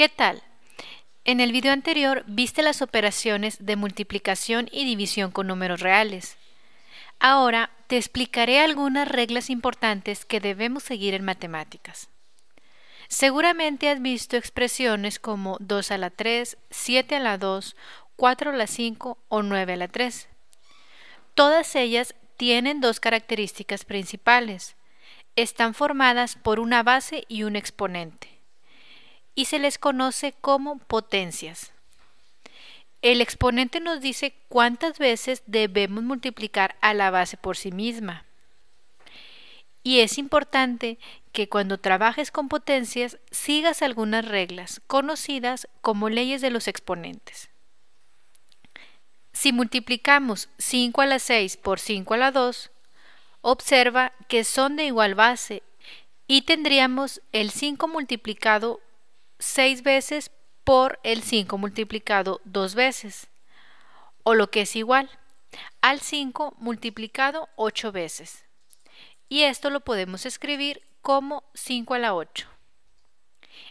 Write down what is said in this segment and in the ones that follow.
¿Qué tal? En el video anterior viste las operaciones de multiplicación y división con números reales. Ahora te explicaré algunas reglas importantes que debemos seguir en matemáticas. Seguramente has visto expresiones como 2 a la 3, 7 a la 2, 4 a la 5 o 9 a la 3. Todas ellas tienen dos características principales. Están formadas por una base y un exponente y se les conoce como potencias. El exponente nos dice cuántas veces debemos multiplicar a la base por sí misma. Y es importante que cuando trabajes con potencias sigas algunas reglas conocidas como leyes de los exponentes. Si multiplicamos 5 a la 6 por 5 a la 2, observa que son de igual base y tendríamos el 5 multiplicado 6 veces por el 5 multiplicado 2 veces, o lo que es igual al 5 multiplicado 8 veces. Y esto lo podemos escribir como 5 a la 8.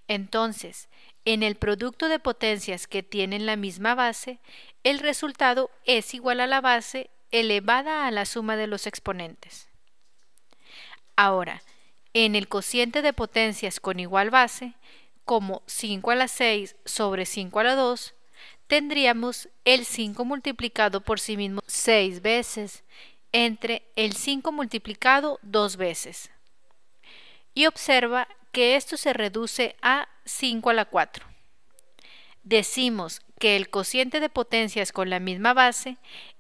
Entonces, en el producto de potencias que tienen la misma base, el resultado es igual a la base elevada a la suma de los exponentes. Ahora, en el cociente de potencias con igual base, como 5 a la 6 sobre 5 a la 2, tendríamos el 5 multiplicado por sí mismo 6 veces entre el 5 multiplicado 2 veces. Y observa que esto se reduce a 5 a la 4. Decimos que el cociente de potencias con la misma base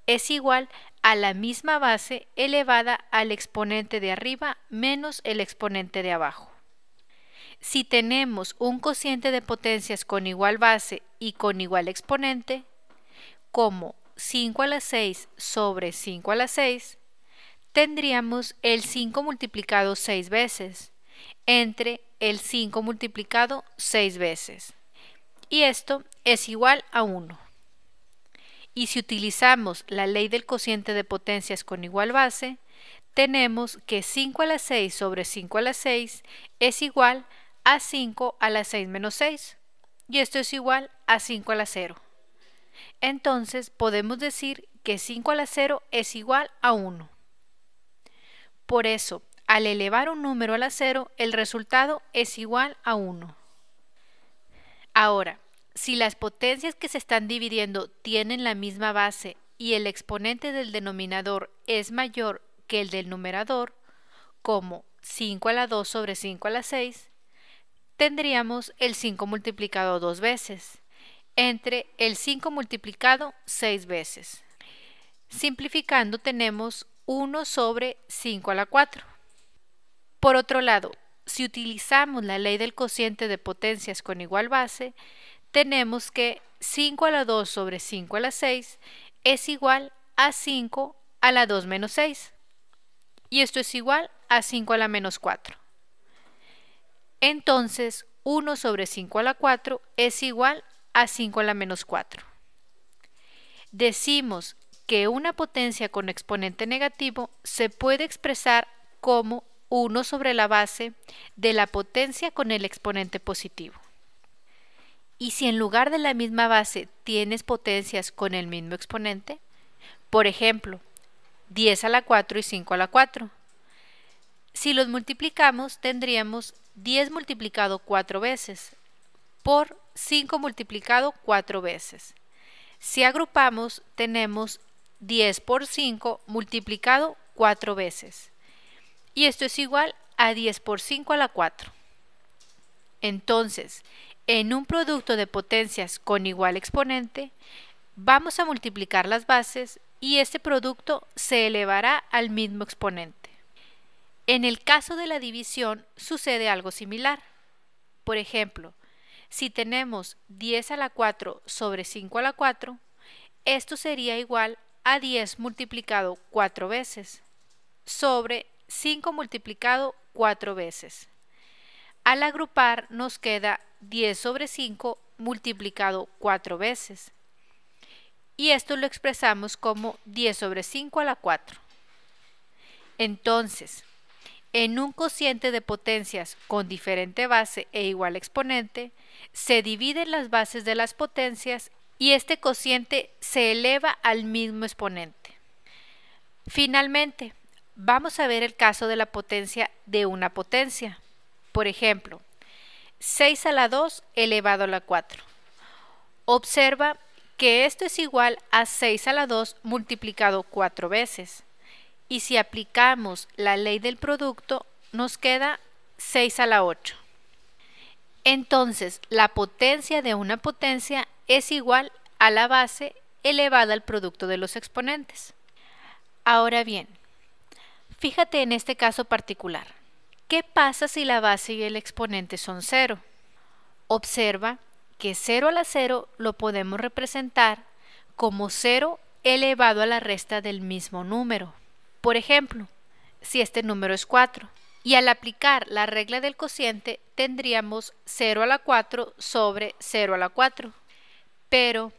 es igual a la misma base elevada al exponente de arriba menos el exponente de abajo. Si tenemos un cociente de potencias con igual base y con igual exponente, como 5 a la 6 sobre 5 a la 6, tendríamos el 5 multiplicado 6 veces entre el 5 multiplicado 6 veces. Y esto es igual a 1. Y si utilizamos la ley del cociente de potencias con igual base, tenemos que 5 a la 6 sobre 5 a la 6 es igual a a 5 a la 6 menos 6 y esto es igual a 5 a la 0. Entonces podemos decir que 5 a la 0 es igual a 1. Por eso, al elevar un número a la 0, el resultado es igual a 1. Ahora, si las potencias que se están dividiendo tienen la misma base y el exponente del denominador es mayor que el del numerador, como 5 a la 2 sobre 5 a la 6, tendríamos el 5 multiplicado dos veces entre el 5 multiplicado seis veces. Simplificando tenemos 1 sobre 5 a la 4. Por otro lado, si utilizamos la ley del cociente de potencias con igual base, tenemos que 5 a la 2 sobre 5 a la 6 es igual a 5 a la 2 menos 6. Y esto es igual a 5 a la menos 4. Entonces, 1 sobre 5 a la 4 es igual a 5 a la menos 4. Decimos que una potencia con exponente negativo se puede expresar como 1 sobre la base de la potencia con el exponente positivo. Y si en lugar de la misma base tienes potencias con el mismo exponente, por ejemplo, 10 a la 4 y 5 a la 4, si los multiplicamos, tendríamos 10 multiplicado 4 veces por 5 multiplicado 4 veces. Si agrupamos, tenemos 10 por 5 multiplicado 4 veces. Y esto es igual a 10 por 5 a la 4. Entonces, en un producto de potencias con igual exponente, vamos a multiplicar las bases y este producto se elevará al mismo exponente. En el caso de la división sucede algo similar. Por ejemplo, si tenemos 10 a la 4 sobre 5 a la 4, esto sería igual a 10 multiplicado 4 veces sobre 5 multiplicado 4 veces. Al agrupar nos queda 10 sobre 5 multiplicado 4 veces. Y esto lo expresamos como 10 sobre 5 a la 4. Entonces, en un cociente de potencias con diferente base e igual exponente, se dividen las bases de las potencias y este cociente se eleva al mismo exponente. Finalmente, vamos a ver el caso de la potencia de una potencia. Por ejemplo, 6 a la 2 elevado a la 4. Observa que esto es igual a 6 a la 2 multiplicado 4 veces y si aplicamos la ley del producto nos queda 6 a la 8. Entonces, la potencia de una potencia es igual a la base elevada al producto de los exponentes. Ahora bien, fíjate en este caso particular. ¿Qué pasa si la base y el exponente son 0? Observa que 0 a la 0 lo podemos representar como 0 elevado a la resta del mismo número. Por ejemplo, si este número es 4, y al aplicar la regla del cociente tendríamos 0 a la 4 sobre 0 a la 4. Pero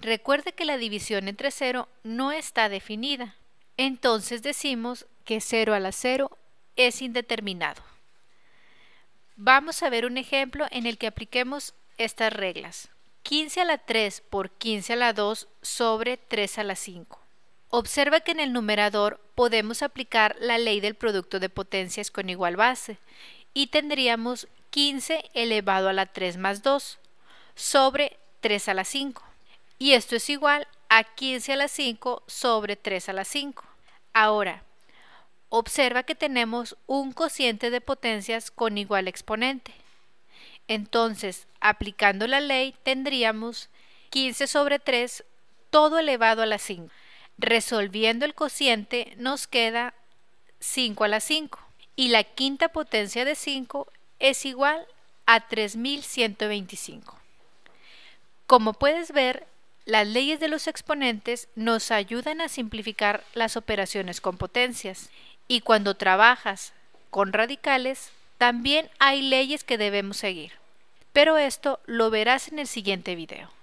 recuerde que la división entre 0 no está definida, entonces decimos que 0 a la 0 es indeterminado. Vamos a ver un ejemplo en el que apliquemos estas reglas. 15 a la 3 por 15 a la 2 sobre 3 a la 5. Observa que en el numerador podemos aplicar la ley del producto de potencias con igual base y tendríamos 15 elevado a la 3 más 2 sobre 3 a la 5. Y esto es igual a 15 a la 5 sobre 3 a la 5. Ahora, observa que tenemos un cociente de potencias con igual exponente. Entonces, aplicando la ley, tendríamos 15 sobre 3 todo elevado a la 5. Resolviendo el cociente nos queda 5 a la 5 y la quinta potencia de 5 es igual a 3125. Como puedes ver, las leyes de los exponentes nos ayudan a simplificar las operaciones con potencias y cuando trabajas con radicales también hay leyes que debemos seguir. Pero esto lo verás en el siguiente video.